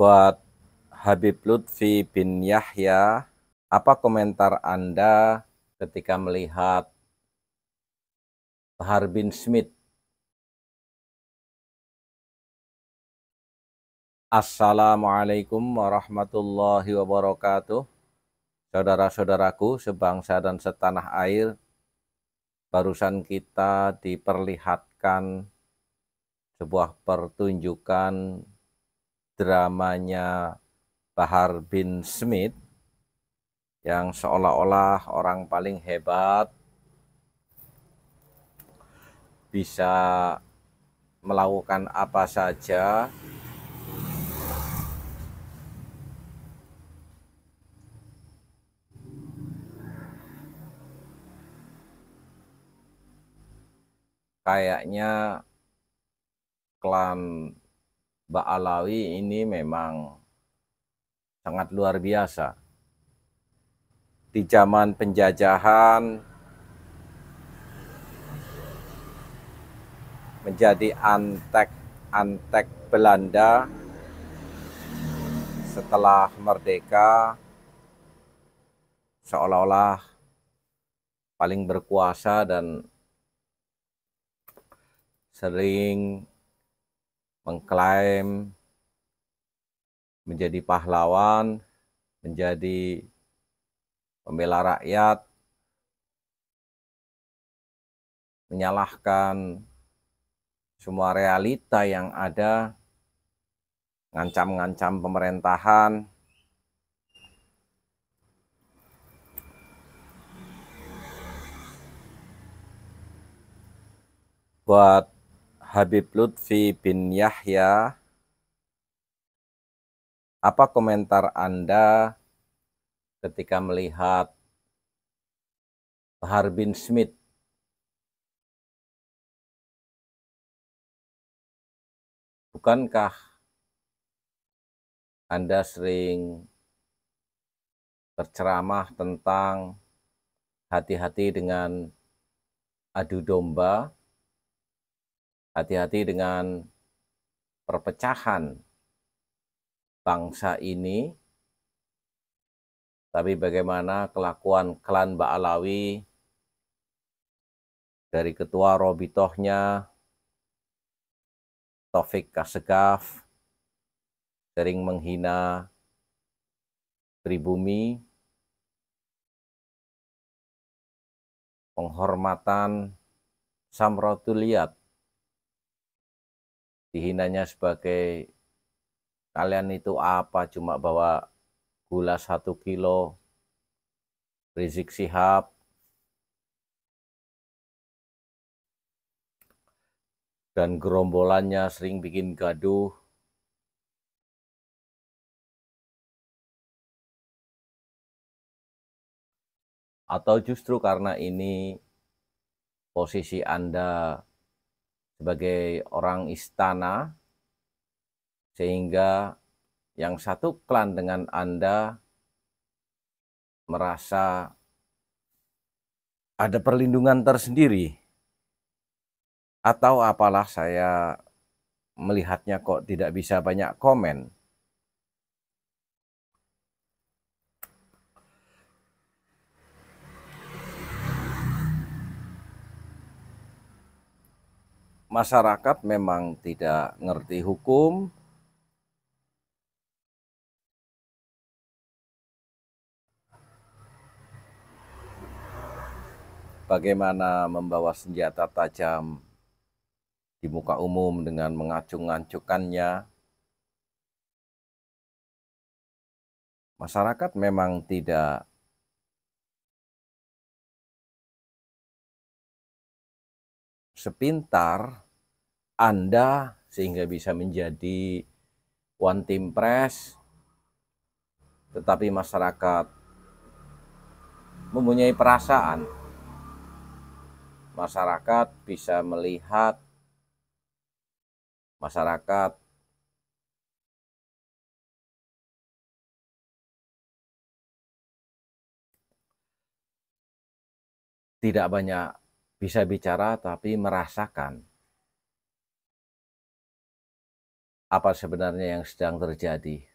buat Habib Lutfi bin Yahya, apa komentar Anda ketika melihat Bahar bin Smith Assalamualaikum warahmatullahi wabarakatuh. Saudara-saudaraku sebangsa dan setanah air, barusan kita diperlihatkan sebuah pertunjukan dramanya Bahar bin Smith yang seolah-olah orang paling hebat bisa melakukan apa saja kayaknya klan Ba'alawi ini memang sangat luar biasa. Di zaman penjajahan menjadi antek-antek Belanda setelah merdeka seolah-olah paling berkuasa dan sering mengklaim menjadi pahlawan, menjadi pembela rakyat, menyalahkan semua realita yang ada, ngancam-ngancam pemerintahan, buat Habib Lutfi bin Yahya, apa komentar Anda ketika melihat Bahar bin Smith Bukankah Anda sering berceramah tentang hati-hati dengan adu domba Hati-hati dengan perpecahan bangsa ini, tapi bagaimana kelakuan klan Ba'alawi dari ketua Robitohnya, Taufik Kasegaf, sering menghina pribumi, penghormatan Samratuliat dihinanya sebagai kalian itu apa cuma bawa gula satu kilo Rizik Sihab dan gerombolannya sering bikin gaduh atau justru karena ini posisi Anda sebagai orang istana sehingga yang satu klan dengan Anda merasa ada perlindungan tersendiri atau apalah saya melihatnya kok tidak bisa banyak komen masyarakat memang tidak ngerti hukum, bagaimana membawa senjata tajam di muka umum dengan mengacung-acungkannya. Masyarakat memang tidak sepintar Anda sehingga bisa menjadi one team press tetapi masyarakat mempunyai perasaan masyarakat bisa melihat masyarakat tidak banyak bisa bicara tapi merasakan apa sebenarnya yang sedang terjadi